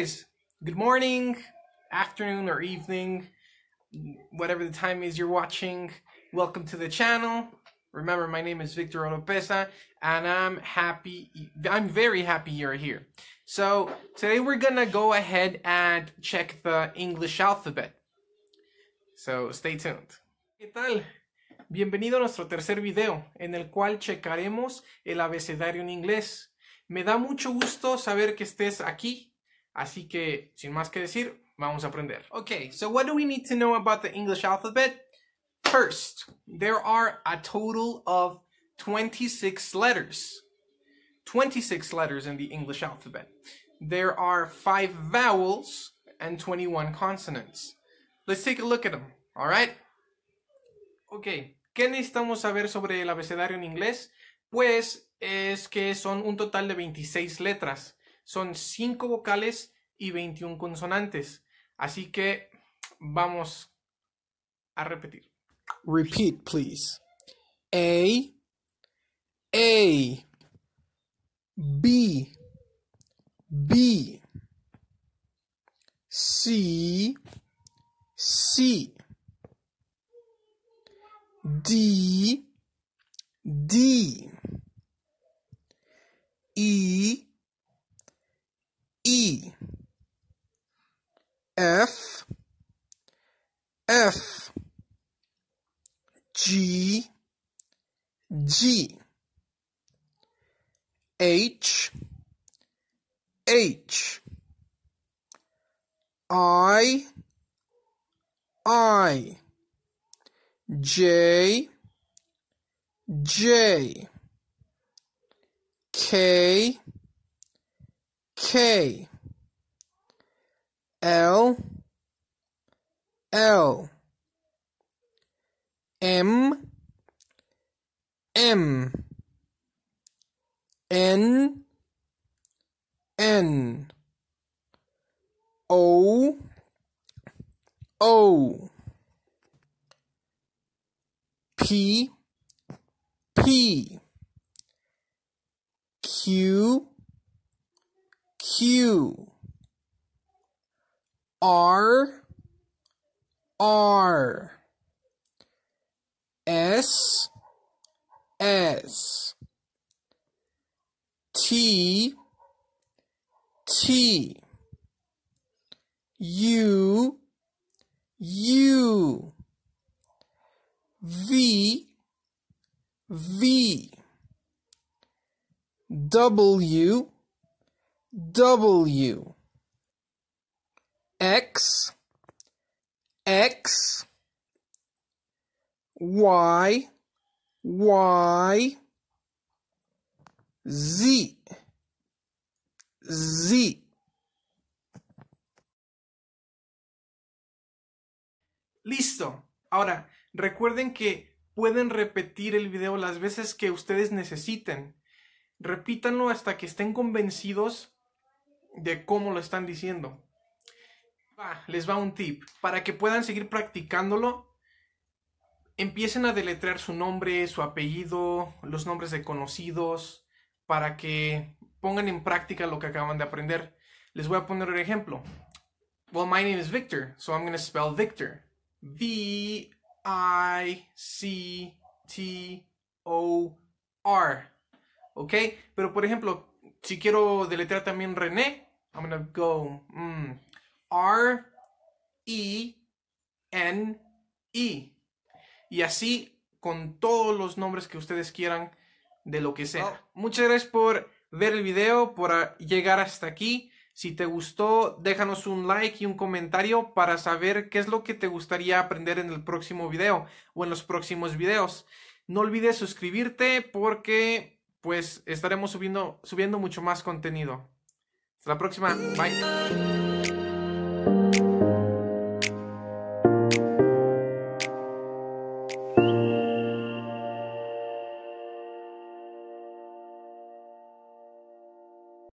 guys, good morning, afternoon, or evening, whatever the time is you're watching. Welcome to the channel. Remember, my name is Victor Oropesa, and I'm happy, I'm very happy you're here. So, today we're gonna go ahead and check the English alphabet. So, stay tuned. ¿Qué tal? Bienvenido a nuestro tercer video, en el cual checaremos el abecedario en inglés. Me da mucho gusto saber que estés aquí Así que, sin más que decir, vamos a aprender. Okay, so what do we need to know about the English alphabet? First, there are a total of 26 letters. 26 letters in the English alphabet. There are 5 vowels and 21 consonants. Let's take a look at them, alright? Okay, ¿qué necesitamos saber sobre el abecedario en inglés? Pues es que son un total de 26 letras son 5 vocales y 21 consonantes. Así que vamos a repetir. Repeat, please. A, A, B, B, C, C, D, D, E, F F G G H H I I J J K K L L M M N N O O P P Q Q R R S S T T U U V V W W X, X, Y, Y, Z, Z. Listo. Ahora, recuerden que pueden repetir el video las veces que ustedes necesiten. Repítanlo hasta que estén convencidos de cómo lo están diciendo. Ah, les va un tip. Para que puedan seguir practicándolo, empiecen a deletrear su nombre, su apellido, los nombres de conocidos, para que pongan en práctica lo que acaban de aprender. Les voy a poner un ejemplo. Well, my name is Victor, so I'm going to spell Victor. V I C T O R. ¿Ok? Pero por ejemplo, si quiero deletrear también René, I'm going to go mm, R-E-N-E. Y así con todos los nombres que ustedes quieran de lo que sea. Oh. Muchas gracias por ver el video, por llegar hasta aquí. Si te gustó, déjanos un like y un comentario para saber qué es lo que te gustaría aprender en el próximo video o en los próximos videos. No olvides suscribirte porque pues estaremos subiendo, subiendo mucho más contenido. Hasta la próxima. Bye.